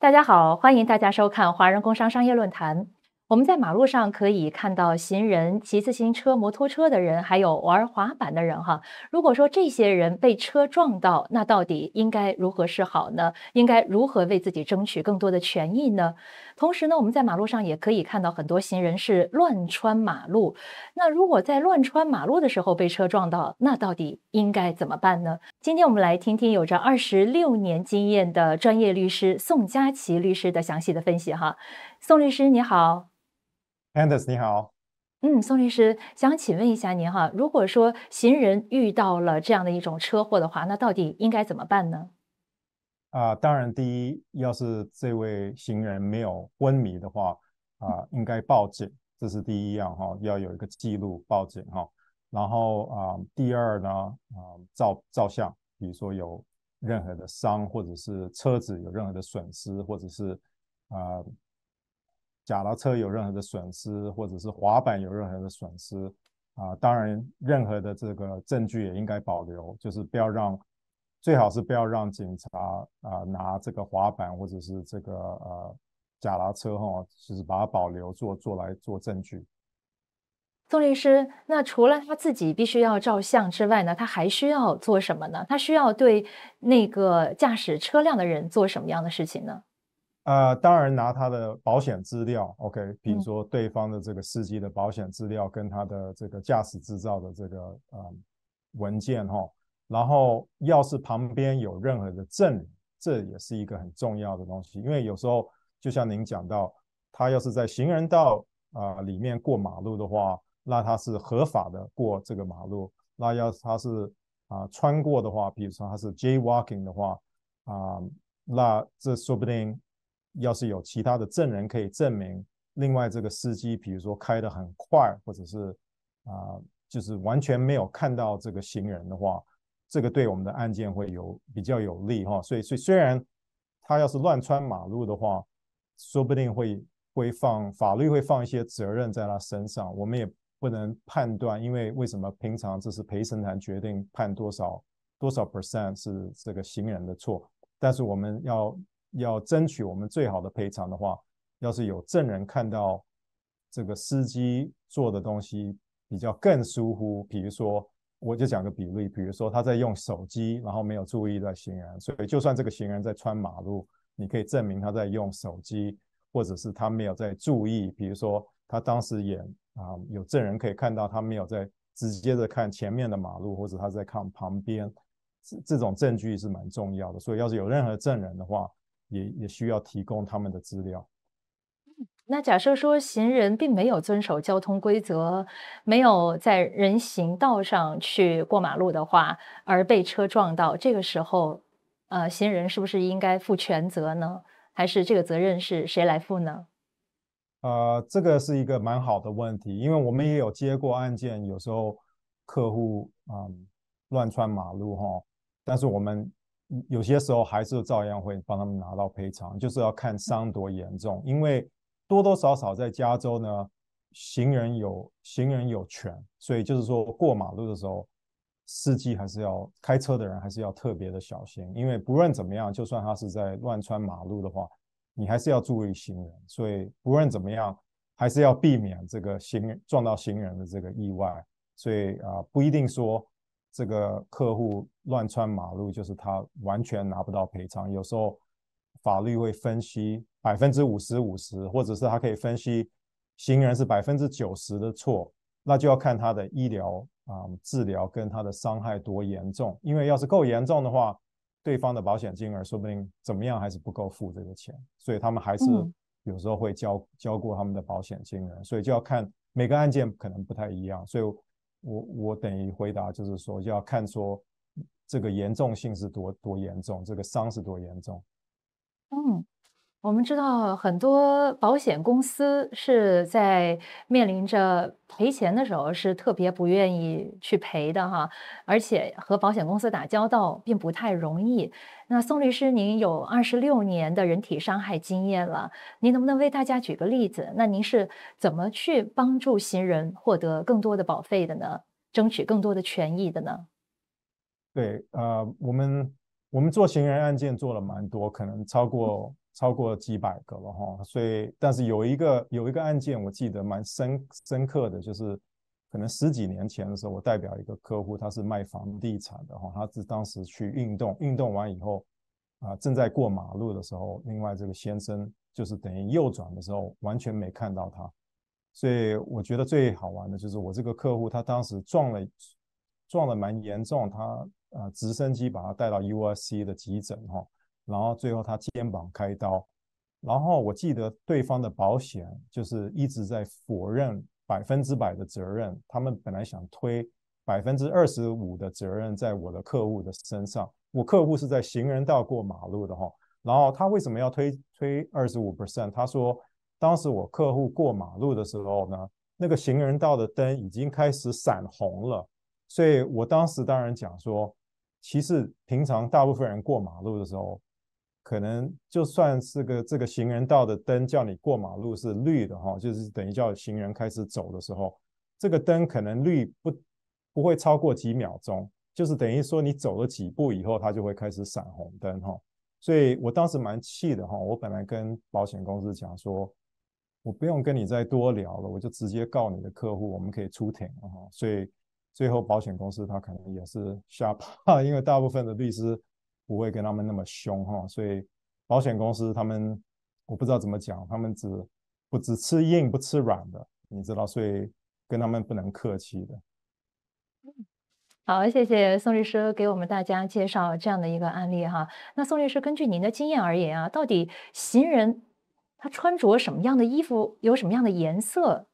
大家好，欢迎大家收看华人工商商业论坛。我们在马路上可以看到行人、骑自行车、摩托车的人，还有玩滑板的人。哈，如果说这些人被车撞到，那到底应该如何是好呢？应该如何为自己争取更多的权益呢？同时呢，我们在马路上也可以看到很多行人是乱穿马路。那如果在乱穿马路的时候被车撞到，那到底应该怎么办呢？今天我们来听听有着二十六年经验的专业律师宋佳琪律师的详细的分析哈。宋律师你好，Anders 你好，嗯，宋律师想请问一下您哈，如果说行人遇到了这样的一种车祸的话，那到底应该怎么办呢？啊，当然，第一，要是这位行人没有昏迷的话，啊，应该报警，这是第一样哈，要有一个记录报警哈。然后啊，第二呢，啊，照照相，比如说有任何的伤，或者是车子有任何的损失，或者是啊，假拉车有任何的损失，或者是滑板有任何的损失，啊，当然，任何的这个证据也应该保留，就是不要让。最好是不要让警察啊拿这个滑板或者是这个呃假拉车哈，就是把它保留做做来做证据。宋律师，那除了他自己必须要照相之外呢，他还需要做什么呢？他需要对那个驾驶车辆的人做什么样的事情呢？呃，当然拿他的保险资料，OK，比如说对方的这个司机的保险资料跟他的这个驾驶执照的这个呃文件哈。然后，要是旁边有任何的证人，这也是一个很重要的东西，因为有时候就像您讲到，他要是在行人道啊里面过马路的话，那他是合法的过这个马路；那要是他是啊穿过的话，比如说他是 j walking 的话啊，那这说不定要是有其他的证人可以证明，另外这个司机，比如说开的很快，或者是啊就是完全没有看到这个行人的话。这个对我们的案件会有比较有利哈，所以所以虽然他要是乱穿马路的话，说不定会会放法律会放一些责任在他身上，我们也不能判断，因为为什么平常这是陪审团决定判多少多少 percent 是这个行人的错，但是我们要要争取我们最好的赔偿的话，要是有证人看到这个司机做的东西比较更疏忽，比如说。我就讲个比例，比如说他在用手机，然后没有注意到行人，所以就算这个行人在穿马路，你可以证明他在用手机，或者是他没有在注意，比如说他当时也啊有证人可以看到他没有在直接的看前面的马路，或者他在看旁边，这这种证据是蛮重要的，所以要是有任何证人的话，也也需要提供他们的资料。那假设说行人并没有遵守交通规则，没有在人行道上去过马路的话，而被车撞到，这个时候，呃，行人是不是应该负全责呢？还是这个责任是谁来负呢？呃，这个是一个蛮好的问题，因为我们也有接过案件，有时候客户啊乱穿马路哈，但是我们有些时候还是照样会帮他们拿到赔偿，就是要看伤多严重，因为。多多少少在加州呢，行人有行人有权，所以就是说过马路的时候，司机还是要开车的人还是要特别的小心，因为不论怎么样，就算他是在乱穿马路的话，你还是要注意行人，所以不论怎么样，还是要避免这个行人撞到行人的这个意外。所以啊，不一定说这个客户乱穿马路就是他完全拿不到赔偿，有时候。法律会分析百分之五十五十，或者是他可以分析行人是百分之九十的错，那就要看他的医疗啊治疗跟他的伤害多严重。因为要是够严重的话，对方的保险金额说不定怎么样还是不够付这个钱，所以他们还是有时候会交交过他们的保险金额。所以就要看每个案件可能不太一样，所以我我等于回答就是说就要看说这个严重性是多多严重，这个伤是多严重。嗯，我们知道很多保险公司是在面临着赔钱的时候是特别不愿意去赔的哈，而且和保险公司打交道并不太容易。那宋律师，您有二十六年的人体伤害经验了，您能不能为大家举个例子？那您是怎么去帮助行人获得更多的保费的呢？争取更多的权益的呢？对，呃，我们。我们做行人案件做了蛮多，可能超过超过几百个了哈。所以，但是有一个有一个案件我记得蛮深深刻的就是，可能十几年前的时候，我代表一个客户，他是卖房地产的哈，他是当时去运动，运动完以后啊，正在过马路的时候，另外这个先生就是等于右转的时候完全没看到他。所以我觉得最好玩的就是我这个客户，他当时撞了撞了蛮严重，他。呃，直升机把他带到 U S C 的急诊哈，然后最后他肩膀开刀，然后我记得对方的保险就是一直在否认百分之百的责任，他们本来想推百分之二十五的责任在我的客户的身上，我客户是在行人道过马路的哈，然后他为什么要推推二十五 percent？他说当时我客户过马路的时候呢，那个行人道的灯已经开始闪红了，所以我当时当然讲说。其实平常大部分人过马路的时候，可能就算是个这个行人道的灯叫你过马路是绿的哈，就是等于叫行人开始走的时候，这个灯可能绿不不会超过几秒钟，就是等于说你走了几步以后，它就会开始闪红灯哈。所以我当时蛮气的哈，我本来跟保险公司讲说，我不用跟你再多聊了，我就直接告你的客户，我们可以出庭了哈。所以。最后，保险公司他可能也是吓怕，因为大部分的律师不会跟他们那么凶哈，所以保险公司他们我不知道怎么讲，他们只不只吃硬不吃软的，你知道，所以跟他们不能客气的。好，谢谢宋律师给我们大家介绍这样的一个案例哈。那宋律师根据您的经验而言啊，到底行人他穿着什么样的衣服，有什么样的颜色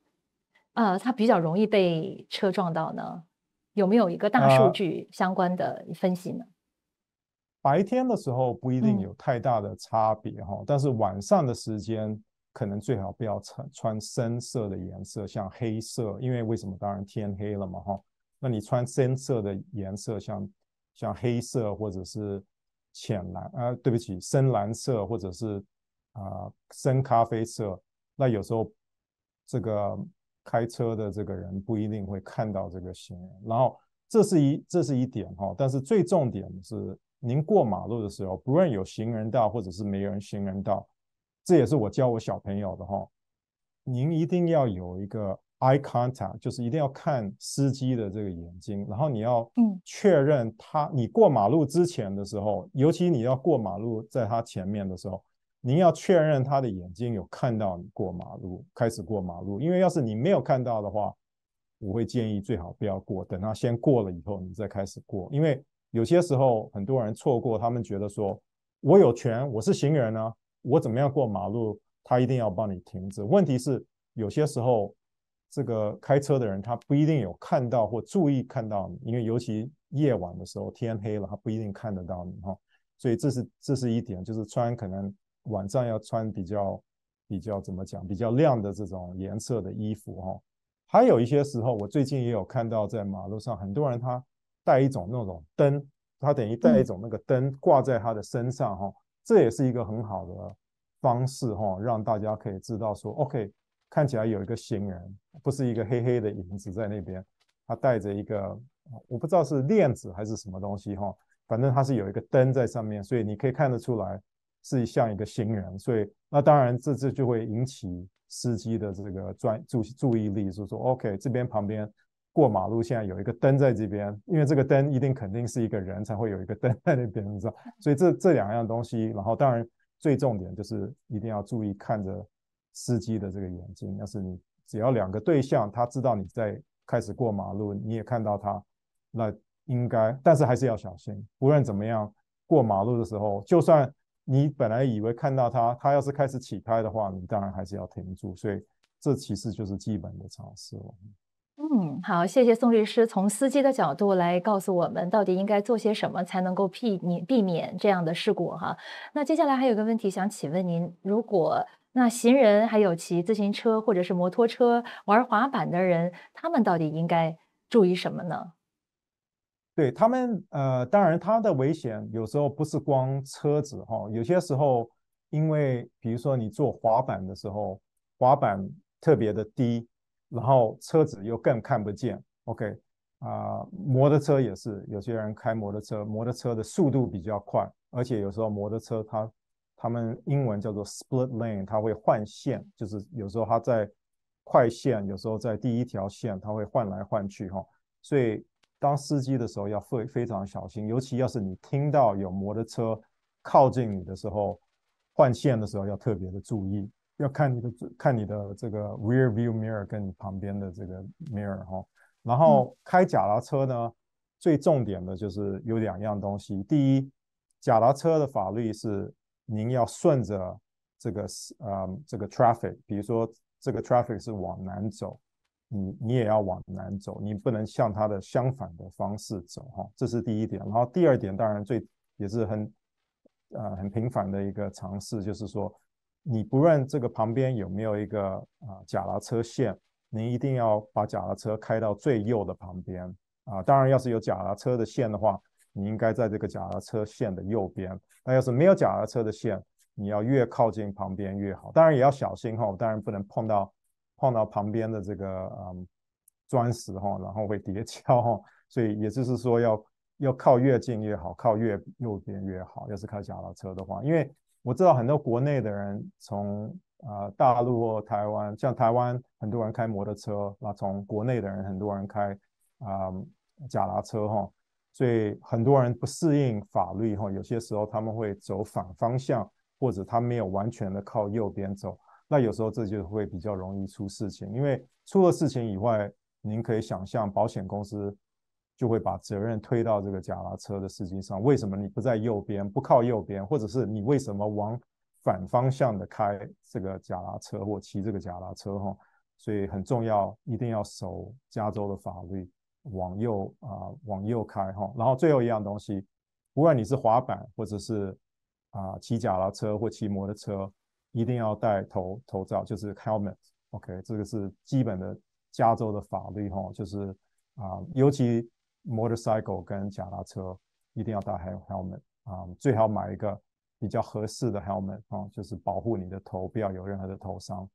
啊，他比较容易被车撞到呢？有没有一个大数据相关的分析呢？白天的时候不一定有太大的差别哈，但是晚上的时间可能最好不要穿穿深色的颜色，像黑色，因为为什么？当然天黑了嘛哈。那你穿深色的颜色，像像黑色或者是浅蓝啊，对不起，深蓝色或者是啊深咖啡色，那有时候这个。开车的这个人不一定会看到这个行人，然后这是一这是一点哈。但是最重点是，您过马路的时候，不论有行人道或者是没有人行人道，这也是我教我小朋友的哈。您一定要有一个 eye contact，就是一定要看司机的这个眼睛，然后你要确认他。你过马路之前的时候，尤其你要过马路在他前面的时候。您要确认他的眼睛有看到你过马路，开始过马路。因为要是你没有看到的话，我会建议最好不要过，等他先过了以后，你再开始过。因为有些时候很多人错过，他们觉得说我有权，我是行人啊，我怎么样过马路，他一定要帮你停止。问题是有些时候这个开车的人他不一定有看到或注意看到你，因为尤其夜晚的时候天黑了，他不一定看得到你哈。所以这是这是一点，就是穿可能。晚上要穿比较比较怎么讲比较亮的这种颜色的衣服哈，还有一些时候我最近也有看到在马路上很多人他带一种那种灯，他等于带一种那个灯挂在他的身上哈，这也是一个很好的方式哈，让大家可以知道说 OK 看起来有一个行人，不是一个黑黑的影子在那边，他带着一个我不知道是链子还是什么东西哈，反正他是有一个灯在上面，所以你可以看得出来。是像一个行人，所以那当然这这就会引起司机的这个专注注意力，就说 OK 这边旁边过马路，现在有一个灯在这边，因为这个灯一定肯定是一个人才会有一个灯在那边，你知道？所以这这两样东西，然后当然最重点就是一定要注意看着司机的这个眼睛。要是你只要两个对象，他知道你在开始过马路，你也看到他，那应该但是还是要小心。无论怎么样过马路的时候，就算。你本来以为看到他，他要是开始起开的话，你当然还是要停住。所以这其实就是基本的常识了。嗯，好，谢谢宋律师从司机的角度来告诉我们到底应该做些什么才能够避免避免这样的事故哈。那接下来还有个问题想请问您，如果那行人还有骑自行车或者是摩托车、玩滑板的人，他们到底应该注意什么呢？对他们，呃，当然，它的危险有时候不是光车子哈，有些时候因为比如说你做滑板的时候，滑板特别的低，然后车子又更看不见。OK 啊，摩托车也是，有些人开摩托车，摩托车的速度比较快，而且有时候摩托车它，他们英文叫做 split lane，它会换线，就是有时候它在快线，有时候在第一条线，它会换来换去哈，所以。当司机的时候要非非常小心，尤其要是你听到有摩托车靠近你的时候，换线的时候要特别的注意，要看你的看你的这个 rear view mirror 跟你旁边的这个 mirror 哈。然后开甲拉车呢，最重点的就是有两样东西。第一，甲拉车的法律是您要顺着这个呃这个 traffic，比如说这个 traffic 是往南走。你你也要往南走，你不能向它的相反的方式走哈，这是第一点。然后第二点，当然最也是很呃很平凡的一个尝试，就是说，你不论这个旁边有没有一个啊假的车线，你一定要把假的车开到最右的旁边啊。当然，要是有假的车的线的话，你应该在这个假的车线的右边。那要是没有假的车的线，你要越靠近旁边越好。当然也要小心哈，当然不能碰到。碰到旁边的这个嗯砖石哈，然后会叠跤哈，所以也就是说要要靠越近越好，靠越右边越好。要是开假拉车的话，因为我知道很多国内的人从啊大陆或台湾，像台湾很多人开摩托车，那从国内的人很多人开啊假拉车哈，所以很多人不适应法律哈，有些时候他们会走反方向，或者他没有完全的靠右边走。那有时候这就会比较容易出事情，因为出了事情以外，您可以想象保险公司就会把责任推到这个假拉车的司机上。为什么你不在右边，不靠右边，或者是你为什么往反方向的开这个假拉车或骑这个假拉车？哈，所以很重要，一定要守加州的法律，往右啊，往右开哈。然后最后一样东西，不管你是滑板或者是啊骑假拉车或骑摩托车。一定要戴头头罩，就是 helmet，OK，这个是基本的。加州的法律哈，就是啊，尤其 motorcycle 跟脚踏车一定要戴 helmet，啊，最好买一个比较合适的 helmet，啊，就是保护你的头，不要有任何的头伤。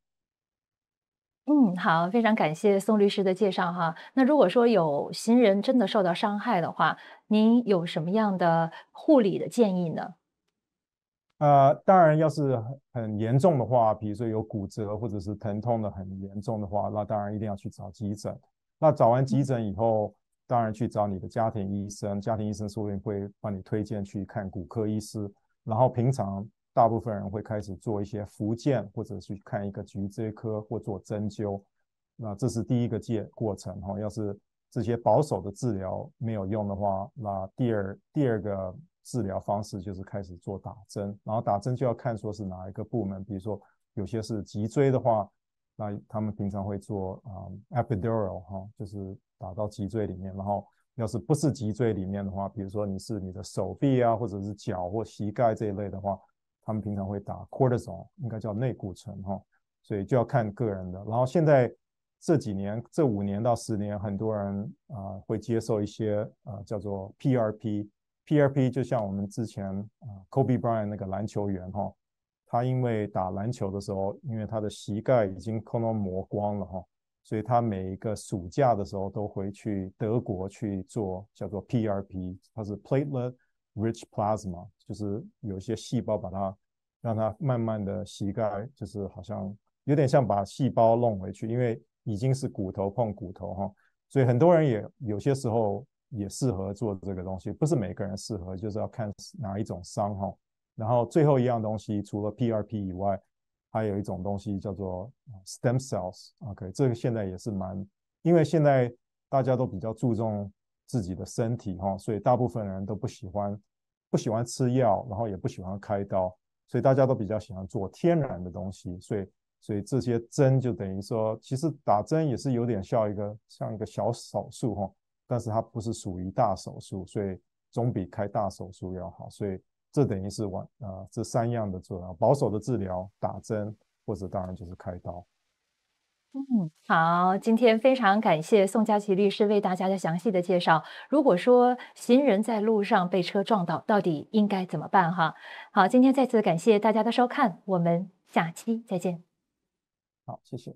嗯，好，非常感谢宋律师的介绍哈。那如果说有行人真的受到伤害的话，您有什么样的护理的建议呢？呃，当然，要是很严重的话，比如说有骨折或者是疼痛的很严重的话，那当然一定要去找急诊。那找完急诊以后，当然去找你的家庭医生，家庭医生说不定会帮你推荐去看骨科医师。然后平常大部分人会开始做一些复健，或者去看一个脊椎科或做针灸。那这是第一个阶过程哈。要是这些保守的治疗没有用的话，那第二第二个。治疗方式就是开始做打针，然后打针就要看说是哪一个部门，比如说有些是脊椎的话，那他们平常会做啊 epidural 哈，就是打到脊椎里面，然后要是不是脊椎里面的话，比如说你是你的手臂啊，或者是脚或膝盖这一类的话，他们平常会打 cortisone，应该叫内骨醇哈，所以就要看个人的。然后现在这几年这五年到十年，很多人啊会接受一些啊叫做 PRP。PRP 就像我们之前啊，Kobe Bryant 那个篮球员哈，他因为打篮球的时候，因为他的膝盖已经可能磨光了哈，所以他每一个暑假的时候都回去德国去做叫做 PRP，它是 platelet rich plasma，就是有一些细胞把它让它慢慢的膝盖就是好像有点像把细胞弄回去，因为已经是骨头碰骨头哈，所以很多人也有些时候。也适合做这个东西，不是每个人适合，就是要看哪一种伤哈。然后最后一样东西，除了 p r p 以外，还有一种东西叫做 stem cells。OK，这个现在也是蛮，因为现在大家都比较注重自己的身体哈，所以大部分人都不喜欢不喜欢吃药，然后也不喜欢开刀，所以大家都比较喜欢做天然的东西。所以所以这些针就等于说，其实打针也是有点像一个像一个小手术哈。但是它不是属于大手术，所以总比开大手术要好，所以这等于是完呃这三样的治疗，保守的治疗、打针或者当然就是开刀。嗯，好，今天非常感谢宋佳琪律师为大家的详细的介绍。如果说行人在路上被车撞到，到底应该怎么办？哈，好，今天再次感谢大家的收看，我们下期再见。好，谢谢。